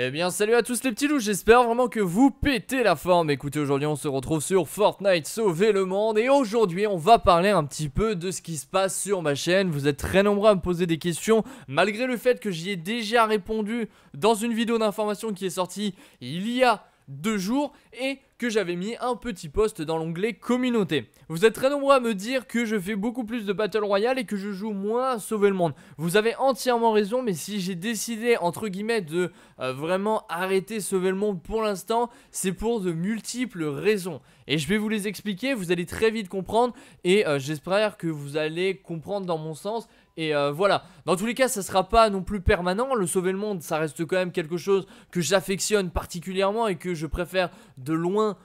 Eh bien salut à tous les petits loups, j'espère vraiment que vous pétez la forme Écoutez aujourd'hui on se retrouve sur Fortnite Sauver le Monde Et aujourd'hui on va parler un petit peu de ce qui se passe sur ma chaîne Vous êtes très nombreux à me poser des questions Malgré le fait que j'y ai déjà répondu dans une vidéo d'information qui est sortie il y a deux jours et que j'avais mis un petit post dans l'onglet communauté. Vous êtes très nombreux à me dire que je fais beaucoup plus de Battle Royale et que je joue moins sauver le monde. Vous avez entièrement raison, mais si j'ai décidé entre guillemets de euh, vraiment arrêter sauver le monde pour l'instant, c'est pour de multiples raisons. Et je vais vous les expliquer, vous allez très vite comprendre et euh, j'espère que vous allez comprendre dans mon sens et euh, voilà. Dans tous les cas, ça sera pas non plus permanent. Le sauver le monde, ça reste quand même quelque chose que j'affectionne particulièrement et que je préfère de loin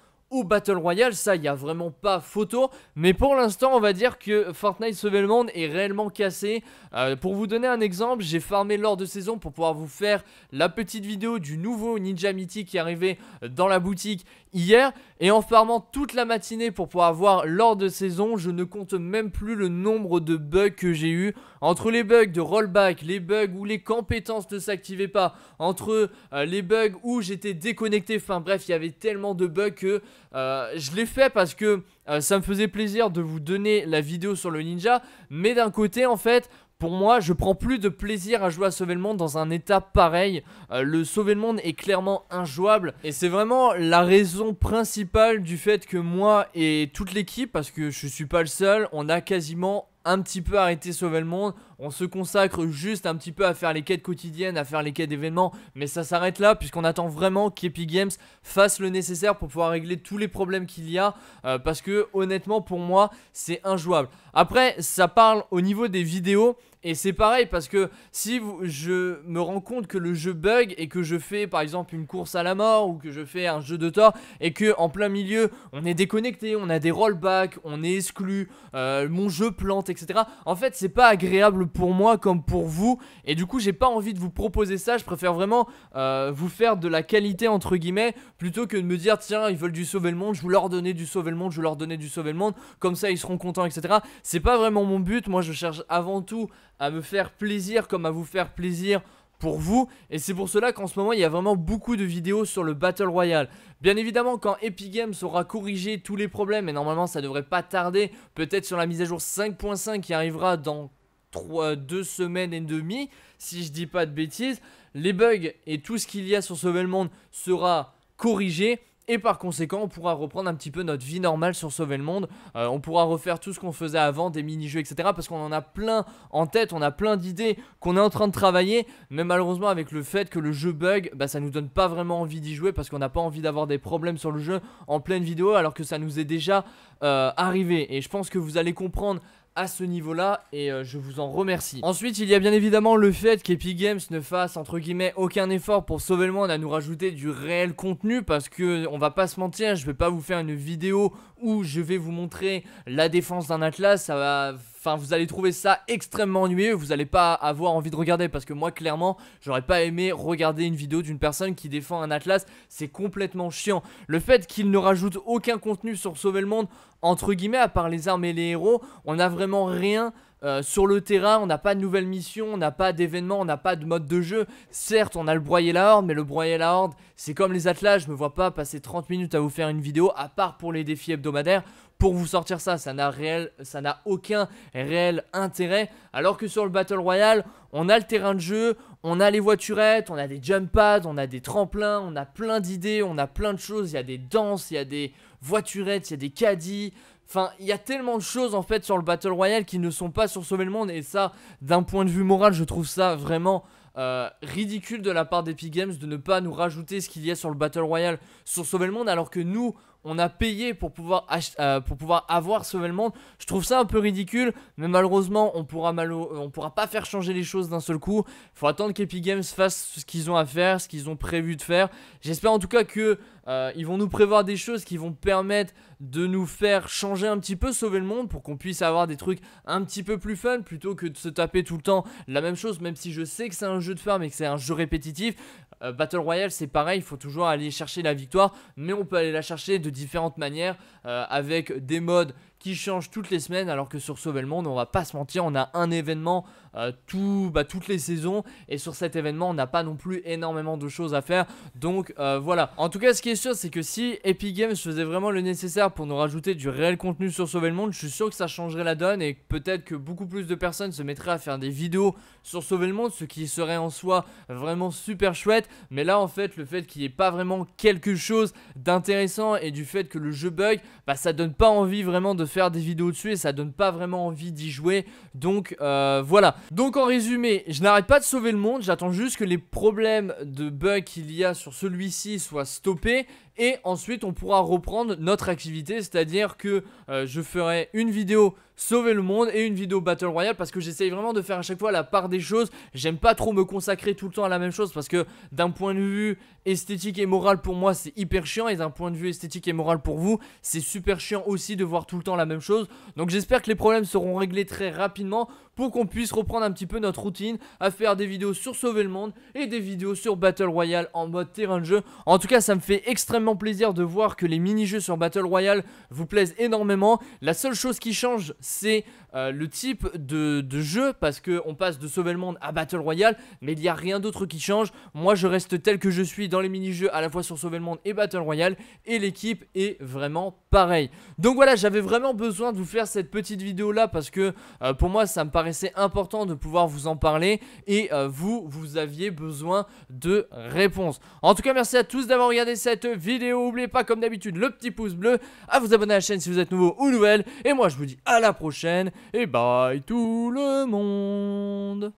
Battle Royale, ça, il n'y a vraiment pas photo. Mais pour l'instant, on va dire que Fortnite Save le Monde est réellement cassé. Euh, pour vous donner un exemple, j'ai farmé l'or de saison pour pouvoir vous faire la petite vidéo du nouveau Ninja mythique qui est arrivé dans la boutique hier. Et en farmant toute la matinée pour pouvoir avoir l'or de saison, je ne compte même plus le nombre de bugs que j'ai eu. Entre les bugs de rollback, les bugs où les compétences ne s'activaient pas, entre euh, les bugs où j'étais déconnecté, enfin bref, il y avait tellement de bugs que euh, je l'ai fait parce que euh, ça me faisait plaisir de vous donner la vidéo sur le ninja, mais d'un côté en fait... Pour moi, je prends plus de plaisir à jouer à Sauver le Monde dans un état pareil. Euh, le Sauver le Monde est clairement injouable. Et c'est vraiment la raison principale du fait que moi et toute l'équipe, parce que je suis pas le seul, on a quasiment un petit peu arrêter Sauver le Monde. On se consacre juste un petit peu à faire les quêtes quotidiennes, à faire les quêtes d'événements, mais ça s'arrête là puisqu'on attend vraiment qu'Epic Games fasse le nécessaire pour pouvoir régler tous les problèmes qu'il y a euh, parce que honnêtement pour moi c'est injouable. Après ça parle au niveau des vidéos, et c'est pareil parce que si vous, je me rends compte que le jeu bug et que je fais par exemple une course à la mort ou que je fais un jeu de tort et que en plein milieu on est déconnecté, on a des rollbacks, on est exclu, euh, mon jeu plante, etc. En fait c'est pas agréable pour moi comme pour vous et du coup j'ai pas envie de vous proposer ça, je préfère vraiment euh, vous faire de la qualité entre guillemets plutôt que de me dire tiens ils veulent du sauver le monde, je vous leur donner du sauver le monde, je vais leur donner du sauver le monde, comme ça ils seront contents, etc. C'est pas vraiment mon but, moi je cherche avant tout à me faire plaisir comme à vous faire plaisir pour vous. Et c'est pour cela qu'en ce moment, il y a vraiment beaucoup de vidéos sur le Battle Royale. Bien évidemment, quand Epic Games aura corrigé tous les problèmes, et normalement ça devrait pas tarder, peut-être sur la mise à jour 5.5 qui arrivera dans 3, 2 euh, semaines et demie, si je dis pas de bêtises, les bugs et tout ce qu'il y a sur ce bel monde sera corrigé. Et par conséquent, on pourra reprendre un petit peu notre vie normale sur Sauver le Monde. Euh, on pourra refaire tout ce qu'on faisait avant, des mini-jeux, etc. Parce qu'on en a plein en tête, on a plein d'idées qu'on est en train de travailler. Mais malheureusement, avec le fait que le jeu bug, bah, ça nous donne pas vraiment envie d'y jouer parce qu'on n'a pas envie d'avoir des problèmes sur le jeu en pleine vidéo alors que ça nous est déjà euh, arrivé. Et je pense que vous allez comprendre à ce niveau-là et euh, je vous en remercie. Ensuite, il y a bien évidemment le fait qu'Epic Games ne fasse entre guillemets aucun effort pour sauver le monde à nous rajouter du réel contenu parce que on va pas se mentir, je vais pas vous faire une vidéo où je vais vous montrer la défense d'un atlas, ça va Enfin, vous allez trouver ça extrêmement ennuyeux, vous n'allez pas avoir envie de regarder parce que moi, clairement, j'aurais pas aimé regarder une vidéo d'une personne qui défend un atlas, c'est complètement chiant. Le fait qu'il ne rajoute aucun contenu sur Sauver le Monde, entre guillemets, à part les armes et les héros, on n'a vraiment rien euh, sur le terrain, on n'a pas de nouvelles missions, on n'a pas d'événements, on n'a pas de mode de jeu. Certes, on a le broyer la horde, mais le broyer la horde, c'est comme les attelages, je me vois pas passer 30 minutes à vous faire une vidéo, à part pour les défis hebdomadaires, pour vous sortir ça. Ça n'a réel, ça n'a aucun réel intérêt. Alors que sur le Battle Royale, on a le terrain de jeu, on a les voiturettes, on a des jump pads, on a des tremplins, on a plein d'idées, on a plein de choses. Il y a des danses, il y a des voiturettes, il y a des caddies. Enfin, il y a tellement de choses en fait sur le Battle Royale qui ne sont pas sur Sauver le Monde. Et ça, d'un point de vue moral, je trouve ça vraiment euh, ridicule de la part d'Epic Games de ne pas nous rajouter ce qu'il y a sur le Battle Royale sur Sauver le Monde. Alors que nous, on a payé pour pouvoir, euh, pour pouvoir avoir Sauver le Monde. Je trouve ça un peu ridicule, mais malheureusement, on pourra, on pourra pas faire changer les choses d'un seul coup. il faut attendre qu'Epic Games fasse ce qu'ils ont à faire, ce qu'ils ont prévu de faire. J'espère en tout cas que euh, ils vont nous prévoir des choses qui vont permettre de nous faire changer un petit peu, sauver le monde, pour qu'on puisse avoir des trucs un petit peu plus fun, plutôt que de se taper tout le temps la même chose, même si je sais que c'est un jeu de farm et que c'est un jeu répétitif. Euh, Battle Royale, c'est pareil, il faut toujours aller chercher la victoire, mais on peut aller la chercher de différentes manières, euh, avec des modes qui change toutes les semaines, alors que sur Sauver le Monde, on va pas se mentir, on a un événement euh, tout, bah, toutes les saisons, et sur cet événement, on n'a pas non plus énormément de choses à faire, donc euh, voilà. En tout cas, ce qui est sûr, c'est que si Epic Games faisait vraiment le nécessaire pour nous rajouter du réel contenu sur Sauver le Monde, je suis sûr que ça changerait la donne, et peut-être que beaucoup plus de personnes se mettraient à faire des vidéos sur Sauver le Monde, ce qui serait en soi vraiment super chouette, mais là, en fait, le fait qu'il n'y ait pas vraiment quelque chose d'intéressant, et du fait que le jeu bug, bah, ça donne pas envie vraiment de faire des vidéos dessus et ça donne pas vraiment envie d'y jouer. Donc euh, voilà. Donc en résumé, je n'arrête pas de sauver le monde, j'attends juste que les problèmes de bugs qu'il y a sur celui-ci soient stoppés et ensuite on pourra reprendre notre activité, c'est-à-dire que euh, je ferai une vidéo sauver le monde et une vidéo Battle Royale parce que j'essaye vraiment de faire à chaque fois la part des choses. J'aime pas trop me consacrer tout le temps à la même chose parce que d'un point de vue esthétique et moral pour moi c'est hyper chiant et d'un point de vue esthétique et moral pour vous c'est super chiant aussi de voir tout le temps la même chose. Donc j'espère que les problèmes seront réglés très rapidement pour qu'on puisse reprendre un petit peu notre routine à faire des vidéos sur sauver le monde et des vidéos sur Battle Royale en mode terrain de jeu. En tout cas ça me fait extrêmement plaisir de voir que les mini-jeux sur Battle Royale vous plaisent énormément. La seule chose qui change, c'est euh, le type de, jeu, parce que on passe de Sauver le Monde à Battle Royale, mais il n'y a rien d'autre qui change. Moi, je reste tel que je suis dans les mini-jeux, à la fois sur Sauver le Monde et Battle Royale, et l'équipe est vraiment pareil. Donc voilà, j'avais vraiment besoin de vous faire cette petite vidéo-là, parce que euh, pour moi, ça me paraissait important de pouvoir vous en parler, et euh, vous, vous aviez besoin de réponses. En tout cas, merci à tous d'avoir regardé cette vidéo Oubliez N'oubliez pas, comme d'habitude, le petit pouce bleu, à vous abonner à la chaîne si vous êtes nouveau ou nouvelle. Et moi, je vous dis à la prochaine. Et bye tout le monde